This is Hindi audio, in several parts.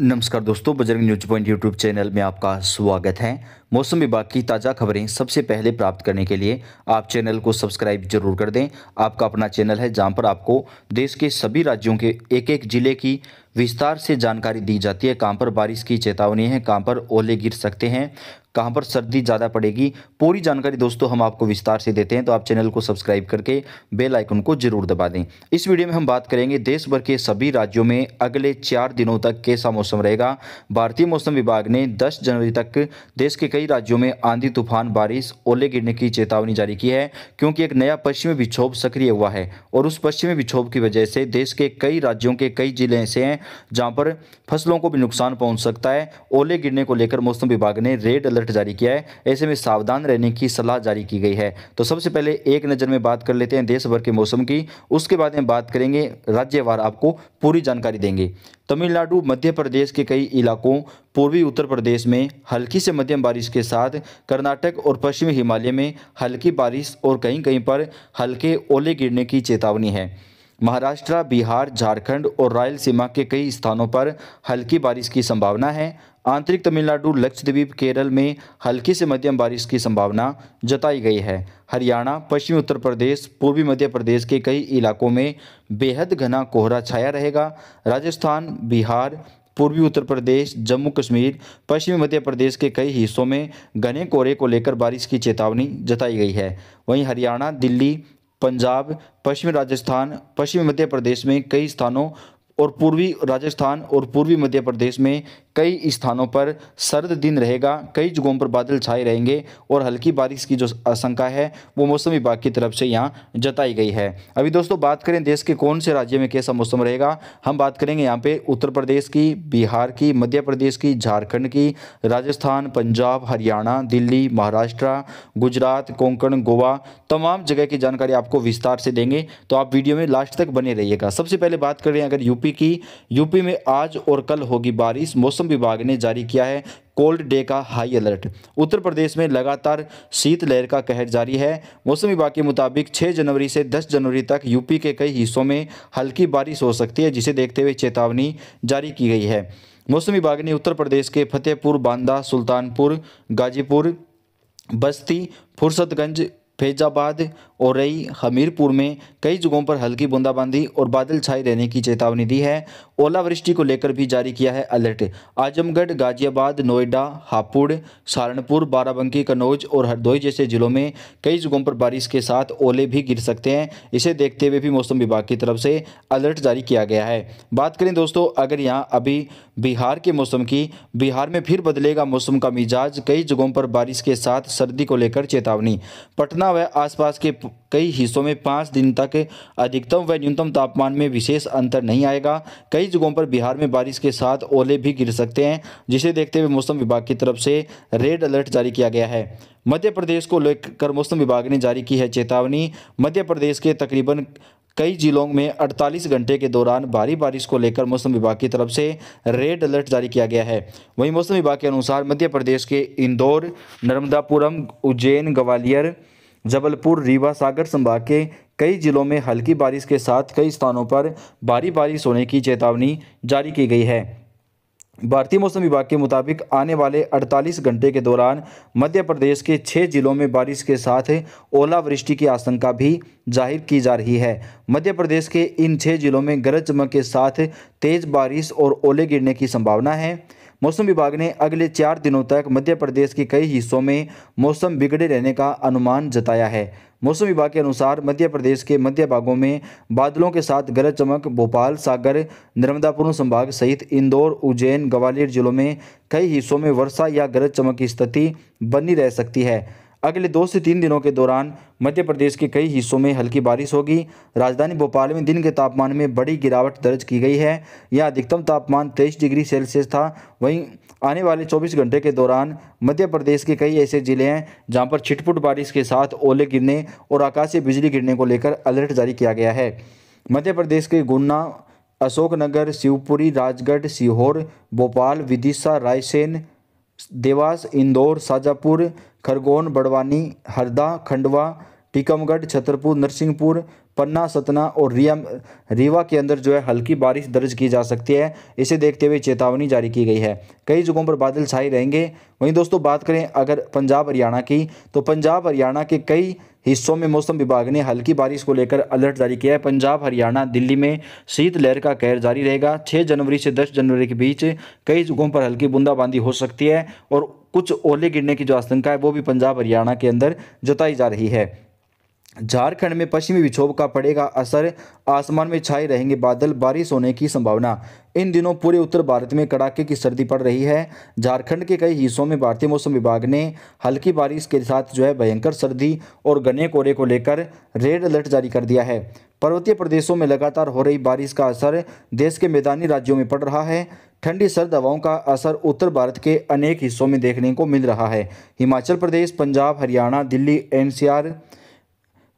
नमस्कार दोस्तों Bajrang news point YouTube channel में आपका स्वागत है मौसम विभाग की ताज़ा खबरें सबसे पहले प्राप्त करने के लिए आप चैनल को सब्सक्राइब जरूर कर दें आपका अपना चैनल है जहां पर आपको देश के सभी राज्यों के एक एक ज़िले की विस्तार से जानकारी दी जाती है कहाँ पर बारिश की चेतावनी है कहाँ पर ओले गिर सकते हैं कहाँ पर सर्दी ज़्यादा पड़ेगी पूरी जानकारी दोस्तों हम आपको विस्तार से देते हैं तो आप चैनल को सब्सक्राइब करके बेल आइकन को जरूर दबा दें इस वीडियो में हम बात करेंगे देश भर के सभी राज्यों में अगले चार दिनों तक कैसा मौसम रहेगा भारतीय मौसम विभाग ने दस जनवरी तक देश के कई राज्यों में आंधी तूफान बारिश ओले गिरने की चेतावनी जारी की है क्योंकि एक नया पश्चिमी विक्षोभ सक्रिय हुआ है और उस पश्चिमी विक्षोभ की वजह से देश के कई राज्यों के कई जिले ऐसे हैं जहाँ पर फसलों को भी नुकसान पहुँच सकता है ओले गिरने को लेकर मौसम विभाग ने रेड अलर्ट अलर्ट जारी किया है ऐसे में सावधान रहने की सलाह जारी की गई है तो सबसे पहले एक नज़र में बात कर लेते हैं देश भर के मौसम की उसके बाद में बात करेंगे राज्यवार आपको पूरी जानकारी देंगे तमिलनाडु मध्य प्रदेश के कई इलाकों पूर्वी उत्तर प्रदेश में हल्की से मध्यम बारिश के साथ कर्नाटक और पश्चिमी हिमालय में हल्की बारिश और कहीं कहीं पर हल्के ओले गिरने की चेतावनी है महाराष्ट्र बिहार झारखंड और रायलसीमा के कई स्थानों पर हल्की बारिश की संभावना है आंतरिक तमिलनाडु लक्षद्वीप केरल में हल्की से मध्यम बारिश की संभावना जताई गई है हरियाणा पश्चिमी उत्तर प्रदेश पूर्वी मध्य प्रदेश के कई इलाकों में बेहद घना कोहरा छाया रहेगा राजस्थान बिहार पूर्वी उत्तर प्रदेश जम्मू कश्मीर पश्चिमी मध्य प्रदेश के कई हिस्सों में घने कोहरे को लेकर बारिश की चेतावनी जताई गई है वहीं हरियाणा दिल्ली पंजाब पश्चिमी राजस्थान पश्चिमी मध्य प्रदेश में कई स्थानों और पूर्वी राजस्थान और पूर्वी मध्य प्रदेश में कई स्थानों पर सर्द दिन रहेगा कई जगहों पर बादल छाए रहेंगे और हल्की बारिश की जो आशंका है वो मौसम विभाग की तरफ से यहाँ जताई गई है अभी दोस्तों बात करें देश के कौन से राज्य में कैसा मौसम रहेगा हम बात करेंगे यहाँ पे उत्तर प्रदेश की बिहार की मध्य प्रदेश की झारखंड की राजस्थान पंजाब हरियाणा दिल्ली महाराष्ट्र गुजरात कोंकण गोवा तमाम जगह की जानकारी आपको विस्तार से देंगे तो आप वीडियो में लास्ट तक बने रहिएगा सबसे पहले बात करें अगर यूपी की यूपी में आज और कल होगी बारिश मौसम विभाग ने जारी किया है कोल्ड डे का हाई अलर्ट उत्तर प्रदेश में लगातार शीतलहर का कहर जारी है मौसम विभाग के मुताबिक 6 जनवरी से 10 जनवरी तक यूपी के कई हिस्सों में हल्की बारिश हो सकती है जिसे देखते हुए चेतावनी जारी की गई है मौसम विभाग ने उत्तर प्रदेश के फतेहपुर बांदा सुल्तानपुर गाजीपुर बस्ती फुर्सतगंज फैजाबाद औरई हमीरपुर में कई जगहों पर हल्की बूंदाबांदी और बादल छाए रहने की चेतावनी दी है ओलावृष्टि को लेकर भी जारी किया है अलर्ट आजमगढ़ गाजियाबाद नोएडा हापुड़ सहारनपुर बाराबंकी कन्नौज और हरदोई जैसे जिलों में कई जगहों पर बारिश के साथ ओले भी गिर सकते हैं इसे देखते हुए भी मौसम विभाग की तरफ से अलर्ट जारी किया गया है बात करें दोस्तों अगर यहाँ अभी बिहार के मौसम की बिहार में फिर बदलेगा मौसम का मिजाज कई जगहों पर बारिश के साथ सर्दी को लेकर चेतावनी पटना पटना व आसपास के कई हिस्सों में पाँच दिन तक अधिकतम व न्यूनतम तापमान में विशेष अंतर नहीं आएगा कई जगहों पर बिहार में बारिश के साथ ओले भी गिर सकते हैं जिसे देखते हुए मौसम विभाग की तरफ से रेड अलर्ट जारी किया गया है मध्य प्रदेश को लेकर मौसम विभाग ने जारी की है चेतावनी मध्य प्रदेश के तकरीबन कई जिलों में 48 घंटे के दौरान भारी बारिश को लेकर मौसम विभाग की तरफ से रेड अलर्ट जारी किया गया है वहीं मौसम विभाग के अनुसार मध्य प्रदेश के इंदौर नर्मदापुरम उज्जैन ग्वालियर जबलपुर रीवा सागर संभाग के कई जिलों में हल्की बारिश के साथ कई स्थानों पर भारी बारिश होने की चेतावनी जारी की गई है भारतीय मौसम विभाग के मुताबिक आने वाले 48 घंटे के दौरान मध्य प्रदेश के छः जिलों में बारिश के साथ ओलावृष्टि की आशंका भी जाहिर की जा रही है मध्य प्रदेश के इन छः जिलों में गरज चमक के साथ तेज़ बारिश और ओले गिरने की संभावना है मौसम विभाग ने अगले चार दिनों तक मध्य प्रदेश के कई हिस्सों में मौसम बिगड़े रहने का अनुमान जताया है मौसम विभाग के अनुसार मध्य प्रदेश के मध्य भागों में बादलों के साथ गरज चमक भोपाल सागर नर्मदापुर संभाग सहित इंदौर उज्जैन ग्वालियर जिलों में कई हिस्सों में वर्षा या गरज चमक की स्थिति बनी रह सकती है अगले दो से तीन दिनों के दौरान मध्य प्रदेश के कई हिस्सों में हल्की बारिश होगी राजधानी भोपाल में दिन के तापमान में बड़ी गिरावट दर्ज की गई है यह अधिकतम तापमान तेईस डिग्री सेल्सियस था वहीं आने वाले 24 घंटे के दौरान मध्य प्रदेश के कई ऐसे जिले हैं जहां पर छिटपुट बारिश के साथ ओले गिरने और आकाशीय बिजली गिरने को लेकर अलर्ट जारी किया गया है मध्य प्रदेश के गुन्ना अशोकनगर शिवपुरी राजगढ़ सीहोर भोपाल विदिशा रायसेन देवास इंदौर शाजापुर खरगोन बड़वानी हरदा खंडवा टीकमगढ़ छतरपुर नरसिंहपुर पन्ना सतना और रिया रीवा के अंदर जो है हल्की बारिश दर्ज की जा सकती है इसे देखते हुए चेतावनी जारी की गई है कई जगहों पर बादल छाए रहेंगे वहीं दोस्तों बात करें अगर पंजाब हरियाणा की तो पंजाब हरियाणा के कई हिस्सों में मौसम विभाग ने हल्की बारिश को लेकर अलर्ट जारी किया है पंजाब हरियाणा दिल्ली में शीतलहर का कहर जारी रहेगा 6 जनवरी से 10 जनवरी के बीच कई जगहों पर हल्की बूंदाबांदी हो सकती है और कुछ ओले गिरने की जो आशंका है वो भी पंजाब हरियाणा के अंदर जताई जा रही है झारखंड में पश्चिमी विक्षोभ का पड़ेगा असर आसमान में छाए रहेंगे बादल बारिश होने की संभावना इन दिनों पूरे उत्तर भारत में कड़ाके की सर्दी पड़ रही है झारखंड के कई हिस्सों में भारतीय मौसम विभाग ने हल्की बारिश के साथ जो है भयंकर सर्दी और घने कोहरे को लेकर रेड अलर्ट जारी कर दिया है पर्वतीय प्रदेशों में लगातार हो रही बारिश का असर देश के मैदानी राज्यों में पड़ रहा है ठंडी सर्द हवाओं का असर उत्तर भारत के अनेक हिस्सों में देखने को मिल रहा है हिमाचल प्रदेश पंजाब हरियाणा दिल्ली एनसीआर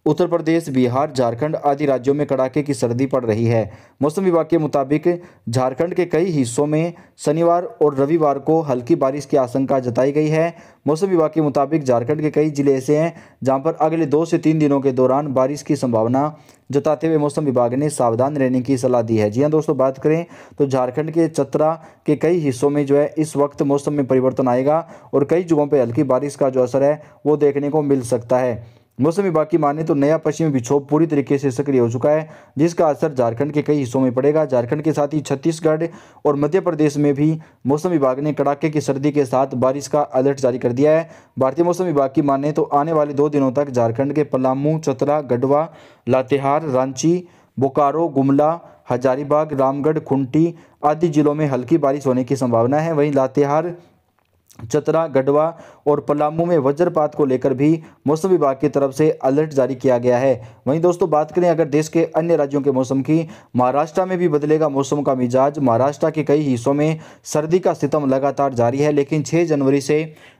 उत्तर प्रदेश बिहार झारखंड आदि राज्यों में कड़ाके की सर्दी पड़ रही है मौसम विभाग के मुताबिक झारखंड के कई हिस्सों में शनिवार और रविवार को हल्की बारिश की आशंका जताई गई है मौसम विभाग के मुताबिक झारखंड के कई जिले ऐसे हैं जहां पर अगले दो से तीन दिनों के दौरान बारिश की संभावना जताते हुए मौसम विभाग ने सावधान रहने की सलाह दी है जी हाँ दोस्तों बात करें तो झारखंड के चतरा के कई हिस्सों में जो है इस वक्त मौसम में परिवर्तन आएगा और कई जगहों पर हल्की बारिश का जो असर है वो देखने को मिल सकता है मौसम विभाग की माने तो नया पश्चिमी विक्षोभ पूरी तरीके से सक्रिय हो चुका है जिसका असर झारखंड के कई हिस्सों में पड़ेगा झारखंड के साथ ही छत्तीसगढ़ और मध्य प्रदेश में भी मौसम विभाग ने कड़ाके की सर्दी के साथ बारिश का अलर्ट जारी कर दिया है भारतीय मौसम विभाग की माने तो आने वाले दो दिनों तक झारखंड के पलामू चतरा गढ़वा लातेहार रांची बोकारो गुमला हजारीबाग रामगढ़ खुंटी आदि जिलों में हल्की बारिश होने की संभावना है वहीं लातेहार चतरा गढ़वा और पलामू में वज्रपात को लेकर भी मौसम विभाग की तरफ से अलर्ट जारी किया गया है वहीं दोस्तों बात करें अगर देश के अन्य राज्यों के मौसम की महाराष्ट्र में भी बदलेगा मौसम का मिजाज महाराष्ट्र के कई हिस्सों में सर्दी का सितम लगातार जारी है लेकिन 6 जनवरी से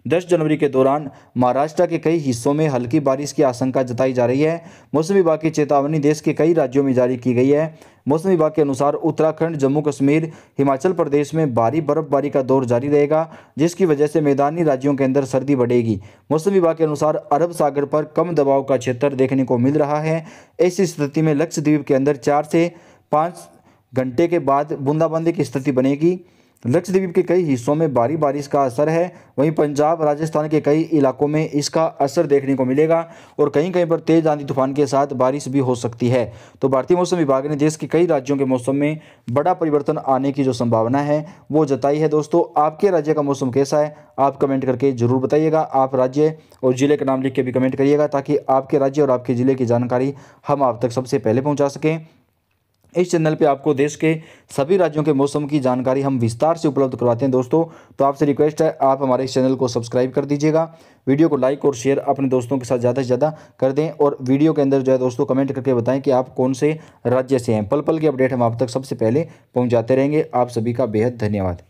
10 जनवरी के दौरान महाराष्ट्र के कई हिस्सों में हल्की बारिश की आशंका जताई जा रही है मौसम विभाग की चेतावनी देश के कई राज्यों में जारी की गई है मौसम विभाग के अनुसार उत्तराखंड जम्मू कश्मीर हिमाचल प्रदेश में भारी बर्फबारी का दौर जारी रहेगा जिसकी वजह से मैदानी राज्यों के अंदर सर्दी बढ़ेगी मौसम विभाग के अनुसार अरब सागर पर कम दबाव का क्षेत्र देखने को मिल रहा है ऐसी स्थिति में लक्षद्वीप के अंदर चार से पाँच घंटे के बाद बूंदाबांदी की स्थिति बनेगी लक्षद्वीप के कई हिस्सों में भारी बारिश का असर है वहीं पंजाब राजस्थान के कई इलाकों में इसका असर देखने को मिलेगा और कहीं कहीं पर तेज आंधी तूफान के साथ बारिश भी हो सकती है तो भारतीय मौसम विभाग ने देश के कई राज्यों के मौसम में बड़ा परिवर्तन आने की जो संभावना है वो जताई है दोस्तों आपके राज्य का मौसम कैसा है आप कमेंट करके जरूर बताइएगा आप राज्य और ज़िले का नाम लिख के भी कमेंट करिएगा ताकि आपके राज्य और आपके ज़िले की जानकारी हम आप तक सबसे पहले पहुँचा सकें इस चैनल पे आपको देश के सभी राज्यों के मौसम की जानकारी हम विस्तार से उपलब्ध करवाते हैं दोस्तों तो आपसे रिक्वेस्ट है आप हमारे इस चैनल को सब्सक्राइब कर दीजिएगा वीडियो को लाइक और शेयर अपने दोस्तों के साथ ज़्यादा से ज़्यादा कर दें और वीडियो के अंदर जो है दोस्तों कमेंट करके बताएं कि आप कौन से राज्य से हैं पल पल की अपडेट हम आप तक सबसे पहले पहुँचाते रहेंगे आप सभी का बेहद धन्यवाद